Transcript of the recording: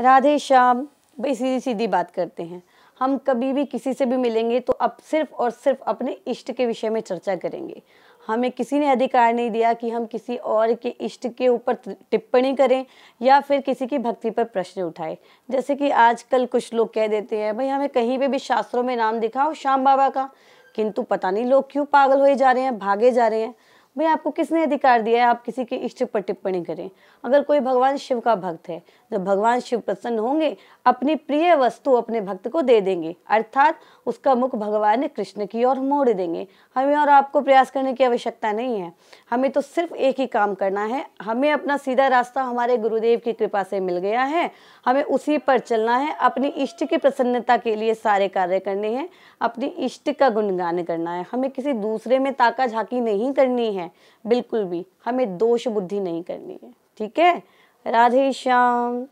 राधे श्याम भाई सीधी सीधी बात करते हैं हम कभी भी किसी से भी मिलेंगे तो अब सिर्फ और सिर्फ अपने इष्ट के विषय में चर्चा करेंगे हमें किसी ने अधिकार नहीं दिया कि हम किसी और के इष्ट के ऊपर टिप्पणी करें या फिर किसी की भक्ति पर प्रश्न उठाएं जैसे कि आजकल कुछ लोग कह देते हैं भाई हमें कहीं पे भी शास्त्रों में नाम दिखाओ श्याम बाबा का किंतु पता नहीं लोग क्यों पागल हो जा रहे हैं भागे जा रहे हैं भाई आपको किसने अधिकार दिया है आप किसी के इष्ट पर टिप्पणी करें अगर कोई भगवान शिव का भक्त है तो भगवान शिव प्रसन्न होंगे अपनी प्रिय वस्तु अपने भक्त को दे देंगे अर्थात उसका मुख भगवान कृष्ण की ओर मोड़ देंगे हमें और आपको प्रयास करने की आवश्यकता नहीं है हमें तो सिर्फ एक ही काम करना है हमें अपना सीधा रास्ता हमारे गुरुदेव की कृपा से मिल गया है हमें उसी पर चलना है अपनी इष्ट की प्रसन्नता के लिए सारे कार्य करने हैं अपनी इष्ट का गुणगान करना है हमें किसी दूसरे में ताका झाकी नहीं करनी है हैं बिल्कुल भी हमें दोष बुद्धि नहीं करनी है ठीक है राधे श्याम